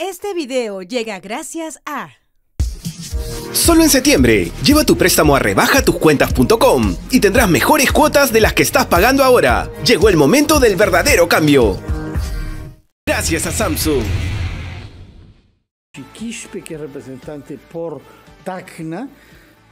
Este video llega gracias a... Solo en septiembre, lleva tu préstamo a rebajatuscuentas.com y tendrás mejores cuotas de las que estás pagando ahora. Llegó el momento del verdadero cambio. Gracias a Samsung. Chiquispe que representante por Tacna,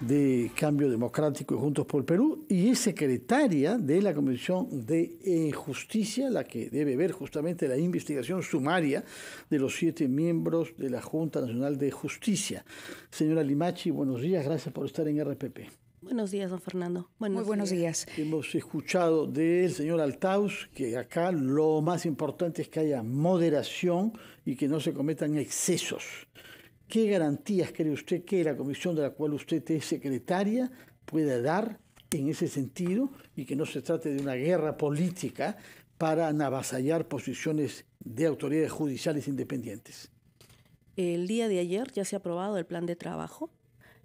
de Cambio Democrático y Juntos por Perú y es secretaria de la Comisión de eh, Justicia, la que debe ver justamente la investigación sumaria de los siete miembros de la Junta Nacional de Justicia. Señora Limachi, buenos días, gracias por estar en RPP. Buenos días, don Fernando. Muy buenos días. Hemos escuchado del señor Altaus que acá lo más importante es que haya moderación y que no se cometan excesos. ¿Qué garantías cree usted que la comisión de la cual usted es secretaria pueda dar en ese sentido y que no se trate de una guerra política para avasallar posiciones de autoridades judiciales independientes? El día de ayer ya se ha aprobado el plan de trabajo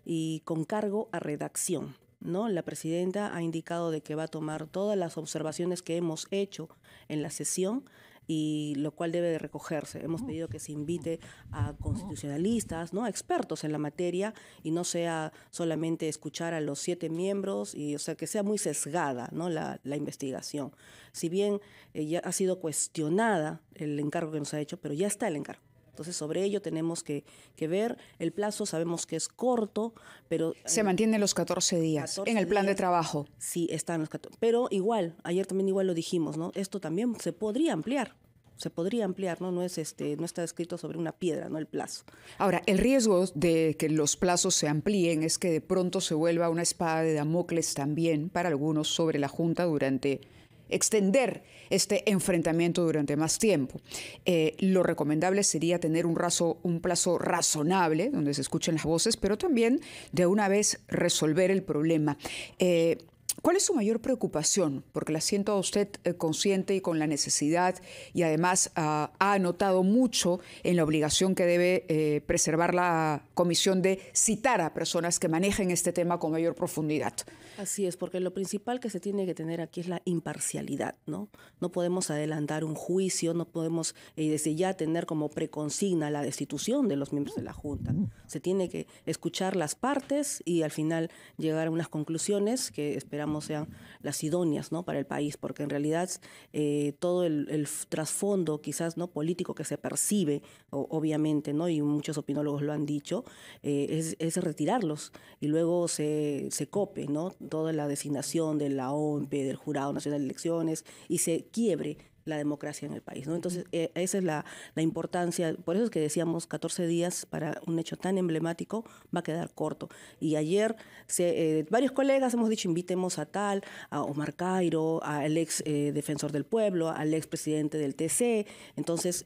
y con cargo a redacción. ¿no? La presidenta ha indicado de que va a tomar todas las observaciones que hemos hecho en la sesión y lo cual debe de recogerse. Hemos pedido que se invite a constitucionalistas, ¿no? A expertos en la materia y no sea solamente escuchar a los siete miembros y, o sea, que sea muy sesgada, ¿no? La, investigación. Si bien eh, ya ha sido cuestionada el encargo que nos ha hecho, pero ya está el encargo. Entonces, sobre ello tenemos que, ver. El plazo sabemos que es corto, pero... Eh, se mantienen los 14 días en el plan de trabajo. Sí, están los 14. Pero igual, ayer también igual lo dijimos, ¿no? Esto también se podría ampliar se podría ampliar, ¿no? No, es este, no está escrito sobre una piedra, ¿no? El plazo. Ahora, el riesgo de que los plazos se amplíen es que de pronto se vuelva una espada de Damocles también para algunos sobre la Junta durante extender este enfrentamiento durante más tiempo. Eh, lo recomendable sería tener un, un plazo razonable, donde se escuchen las voces, pero también de una vez resolver el problema. Eh, ¿Cuál es su mayor preocupación? Porque la siento a usted eh, consciente y con la necesidad y además ah, ha anotado mucho en la obligación que debe eh, preservar la comisión de citar a personas que manejen este tema con mayor profundidad. Así es, porque lo principal que se tiene que tener aquí es la imparcialidad, ¿no? No podemos adelantar un juicio, no podemos eh, desde ya tener como preconsigna la destitución de los miembros de la Junta. Se tiene que escuchar las partes y al final llegar a unas conclusiones que esperamos sean las idóneas ¿no? para el país, porque en realidad eh, todo el, trasfondo quizás no político que se percibe, obviamente, ¿no? y muchos opinólogos lo han dicho, eh, es, es, retirarlos y luego se, se cope ¿no? toda la designación de la OMP, del Jurado Nacional de Elecciones, y se quiebre la democracia en el país. Entonces, eh, esa es la, importancia, por eso es que decíamos 14 días para un hecho tan emblemático va a quedar corto. Y ayer se, eh, varios colegas hemos dicho, invitemos a tal, a Omar Cairo, al ex eh, defensor del pueblo, al ex presidente del TC. Entonces,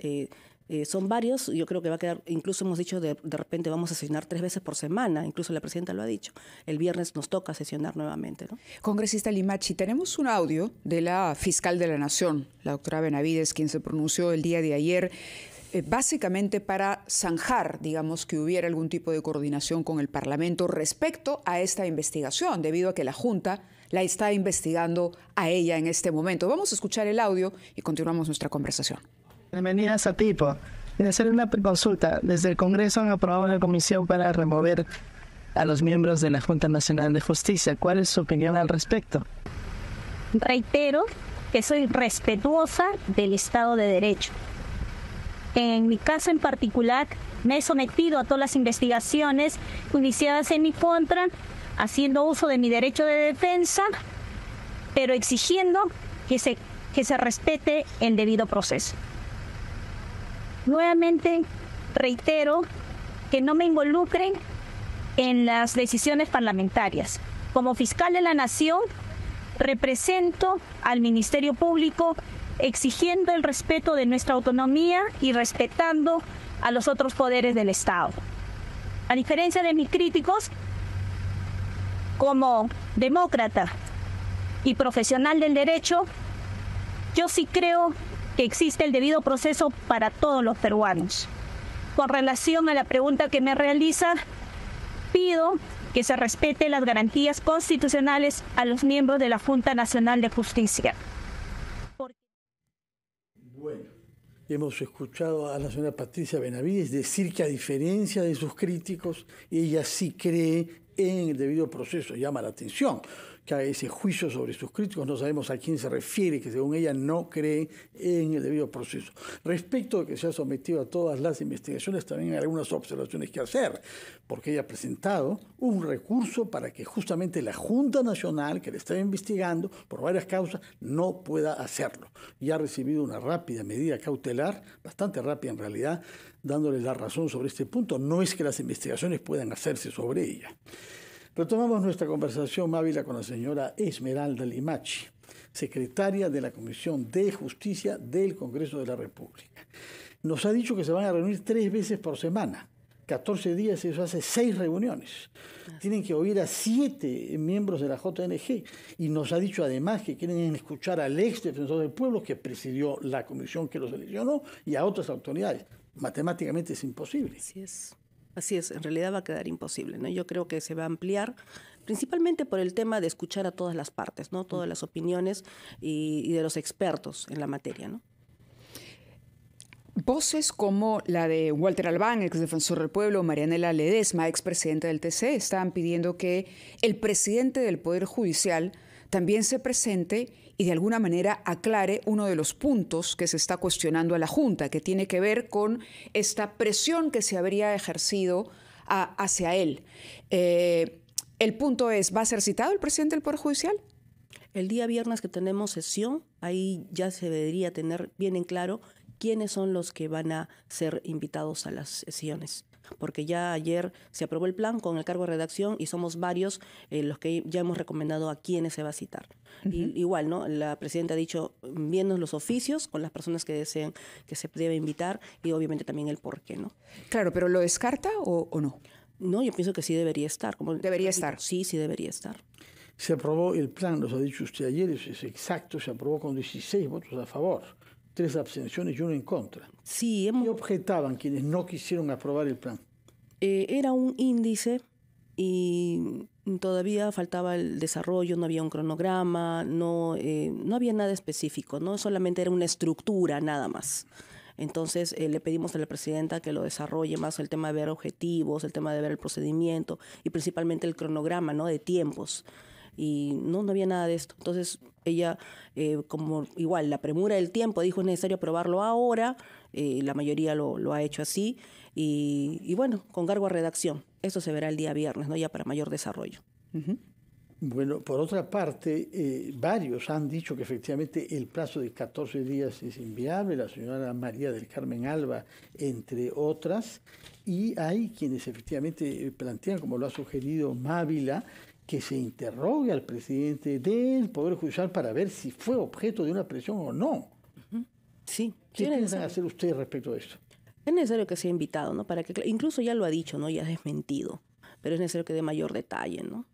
eh, son varios, yo creo que va a quedar, incluso hemos dicho de, repente vamos a sesionar tres veces por semana, incluso la presidenta lo ha dicho, el viernes nos toca sesionar nuevamente. ¿no? Congresista Limachi, tenemos un audio de la fiscal de la Nación, la doctora Benavides, quien se pronunció el día de ayer eh, básicamente para zanjar, digamos, que hubiera algún tipo de coordinación con el Parlamento respecto a esta investigación, debido a que la Junta la está investigando a ella en este momento. Vamos a escuchar el audio y continuamos nuestra conversación. Bienvenidas a tipo. Quiero hacer una consulta, desde el Congreso han aprobado una comisión para remover a los miembros de la Junta Nacional de Justicia. ¿Cuál es su opinión al respecto? Reitero que soy respetuosa del Estado de Derecho. En mi caso en particular, me he sometido a todas las investigaciones iniciadas en mi contra, haciendo uso de mi derecho de defensa, pero exigiendo que se, que se respete el debido proceso. Nuevamente reitero que no me involucren en las decisiones parlamentarias. Como fiscal de la Nación, represento al Ministerio Público exigiendo el respeto de nuestra autonomía y respetando a los otros poderes del Estado. A diferencia de mis críticos, como demócrata y profesional del derecho, yo sí creo que existe el debido proceso para todos los peruanos. Con relación a la pregunta que me realiza, pido que se respete las garantías constitucionales a los miembros de la Junta Nacional de Justicia. Bueno, hemos escuchado a la señora Patricia Benavides decir que a diferencia de sus críticos, ella sí cree en el debido proceso. Llama la atención que hay ese juicio sobre sus críticos. No sabemos a quién se refiere, que según ella no cree en el debido proceso. Respecto a que se ha sometido a todas las investigaciones, también hay algunas observaciones que hacer, porque ella ha presentado un recurso para que justamente la Junta Nacional, que le está investigando por varias causas, no pueda hacerlo. Y ha recibido una rápida medida cautelar, bastante rápida en realidad, dándole la razón sobre este punto. No es que las investigaciones puedan hacerse sobre ella. Retomamos nuestra conversación mávila con la señora Esmeralda Limachi, secretaria de la Comisión de Justicia del Congreso de la República. Nos ha dicho que se van a reunir tres veces por semana. 14 días, eso hace seis reuniones. Tienen que oír a siete miembros de la JNG. Y nos ha dicho además que quieren escuchar al ex defensor del pueblo que presidió la comisión que los seleccionó y a otras autoridades. Matemáticamente es imposible. Así es. Así es, en realidad va a quedar imposible, ¿no? Yo creo que se va a ampliar, principalmente por el tema de escuchar a todas las partes, ¿no? Todas las opiniones y, de los expertos en la materia, Voces como la de Walter Albán, ex defensor del pueblo, Marianela Ledesma, ex del TC, están pidiendo que el presidente del Poder Judicial también se presente y de alguna manera aclare uno de los puntos que se está cuestionando a la Junta, que tiene que ver con esta presión que se habría ejercido hacia él. Eh, el punto es, ¿va a ser citado el presidente del Poder Judicial? El día viernes que tenemos sesión, ahí ya se debería tener bien en claro quiénes son los que van a ser invitados a las sesiones porque ya ayer se aprobó el plan con el cargo de redacción y somos varios eh, los que ya hemos recomendado a quiénes se va a citar. igual, ¿no? La presidenta ha dicho, viendo los oficios con las personas que desean que se debe invitar y obviamente también el por qué, ¿no? Claro, pero ¿lo descarta o, no? No, yo pienso que sí debería estar. debería estar. Sí, sí debería estar. Se aprobó el plan, nos ha dicho usted ayer, es, exacto, se aprobó con 16 votos a favor tres abstenciones y uno en contra. Sí, ¿Qué objetaban quienes no quisieron aprobar el plan? Eh, era un índice y todavía faltaba el desarrollo, no había un cronograma, no, eh, no había nada específico, ¿no? solamente era una estructura nada más. Entonces eh, le pedimos a la presidenta que lo desarrolle más el tema de ver objetivos, el tema de ver el procedimiento y principalmente el cronograma ¿no? de tiempos y no, no había nada de esto. Entonces ella, eh, como igual, la premura del tiempo, dijo es necesario probarlo ahora, eh, la mayoría lo, ha hecho así, y, bueno, con cargo a redacción. Eso se verá el día viernes, ¿no? ya para mayor desarrollo. Bueno, por otra parte, eh, varios han dicho que efectivamente el plazo de 14 días es inviable, la señora María del Carmen Alba, entre otras, y hay quienes efectivamente plantean, como lo ha sugerido Mávila, que se interrogue al presidente del Poder Judicial para ver si fue objeto de una presión o no. Sí. ¿Qué piensan hacer ustedes respecto a esto? Es necesario que sea invitado, ¿no? Para que incluso ya lo ha dicho, ¿no? Ya ha desmentido, pero es necesario que dé mayor detalle, ¿no?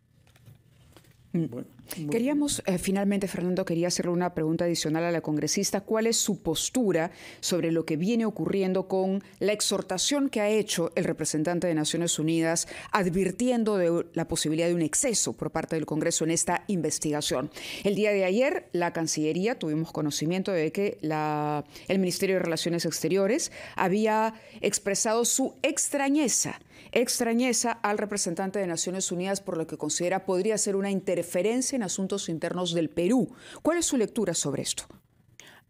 Mm. Bueno, Queríamos, eh, finalmente, Fernando, quería hacerle una pregunta adicional a la congresista. ¿Cuál es su postura sobre lo que viene ocurriendo con la exhortación que ha hecho el representante de Naciones Unidas advirtiendo de la posibilidad de un exceso por parte del Congreso en esta investigación? El día de ayer, la Cancillería, tuvimos conocimiento de que el Ministerio de Relaciones Exteriores había expresado su extrañeza, extrañeza al representante de Naciones Unidas por lo que considera podría ser una intervención referencia en asuntos internos del Perú. ¿Cuál es su lectura sobre esto?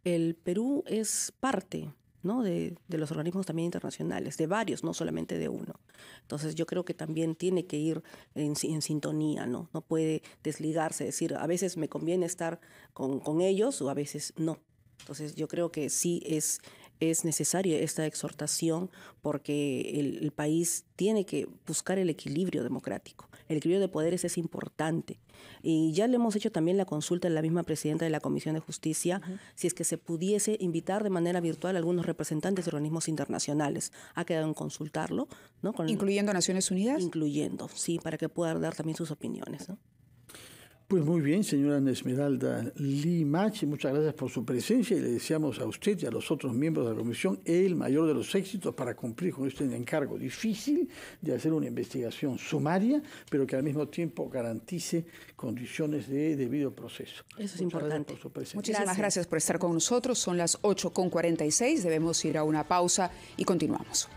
El Perú es parte ¿no? De, los organismos también internacionales, de varios, no solamente de uno. Entonces yo creo que también tiene que ir en, sintonía, ¿no? No puede desligarse, decir, a veces me conviene estar con, ellos o a veces no. Entonces yo creo que sí es, es necesaria esta exhortación porque el país tiene que buscar el equilibrio democrático el equilibrio de poderes es importante. Y ya le hemos hecho también la consulta a la misma presidenta de la Comisión de Justicia, si es que se pudiese invitar de manera virtual a algunos representantes de organismos internacionales. Ha quedado en consultarlo. ¿no? ¿Incluyendo Naciones Unidas? Incluyendo, sí, para que pueda dar también sus opiniones. ¿no? Pues muy bien, señora Esmeralda Limachi, muchas gracias por su presencia y le deseamos a usted y a los otros miembros de la comisión el mayor de los éxitos para cumplir con este encargo difícil de hacer una investigación sumaria, pero que al mismo tiempo garantice condiciones de debido proceso. Eso es importante. Muchísimas gracias. gracias por estar con nosotros. Son las 8.46, debemos ir a una pausa y continuamos.